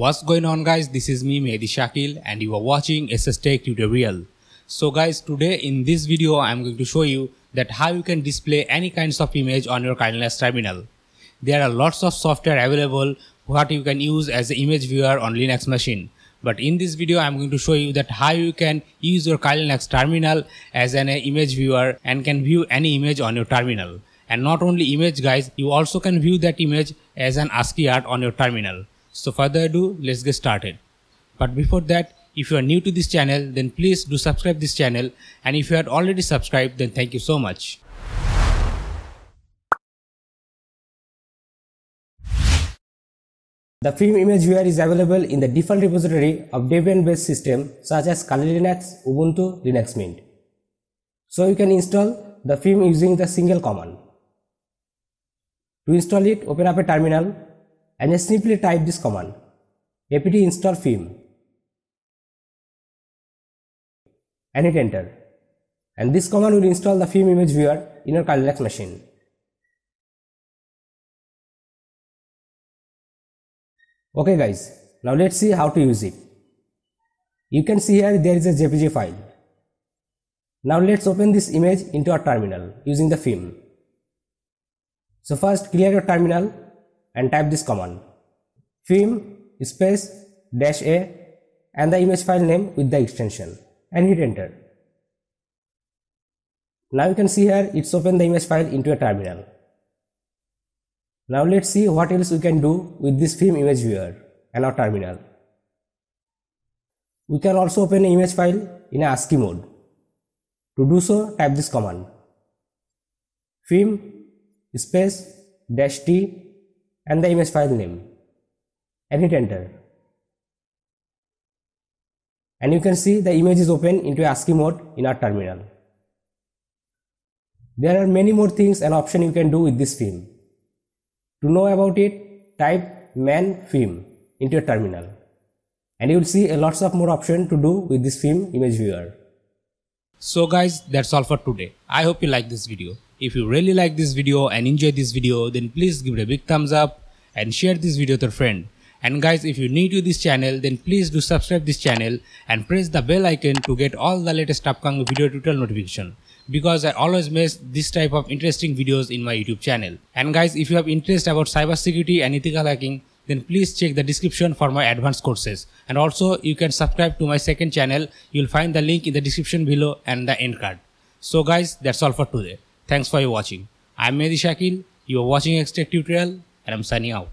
What's going on guys, this is me Mehdi Shakil and you are watching SS Tech tutorial. So guys, today in this video I am going to show you that how you can display any kinds of image on your Kindness terminal. There are lots of software available what you can use as an image viewer on Linux machine. But in this video I am going to show you that how you can use your Kyle Linux terminal as an image viewer and can view any image on your terminal. And not only image guys, you also can view that image as an ASCII art on your terminal. So further ado, let's get started. But before that, if you are new to this channel, then please do subscribe this channel and if you are already subscribed, then thank you so much. The film viewer is available in the default repository of Debian-based systems such as Kali Linux, Ubuntu, Linux Mint. So you can install the film using the single command. To install it, open up a terminal and simply type this command apt install film and hit enter and this command will install the film image viewer in your Kali Linux machine. Okay guys, now let's see how to use it. You can see here there is a JPG file. Now let's open this image into our terminal using the film. So first clear your terminal and type this command film space dash a and the image file name with the extension and hit enter. Now you can see here it's opened the image file into a terminal. Now let's see what else we can do with this film image viewer and our terminal. We can also open an image file in ASCII mode. To do so, type this command film space dash t and the image file name and hit enter and you can see the image is open into ASCII mode in our terminal. There are many more things and options you can do with this film. To know about it, type man film into your terminal and you will see lots of more options to do with this film image viewer. So guys, that's all for today. I hope you like this video. If you really like this video and enjoy this video, then please give it a big thumbs up and share this video with your friend. And guys, if you're new to this channel, then please do subscribe this channel and press the bell icon to get all the latest upcoming video tutorial notification because I always make this type of interesting videos in my YouTube channel. And guys, if you have interest about cybersecurity and ethical hacking, then please check the description for my advanced courses. And also you can subscribe to my second channel. You'll find the link in the description below and the end card. So guys, that's all for today. Thanks for watching. I'm Mehdi Shakil. You are watching Extract Tutorial. era um Musanial.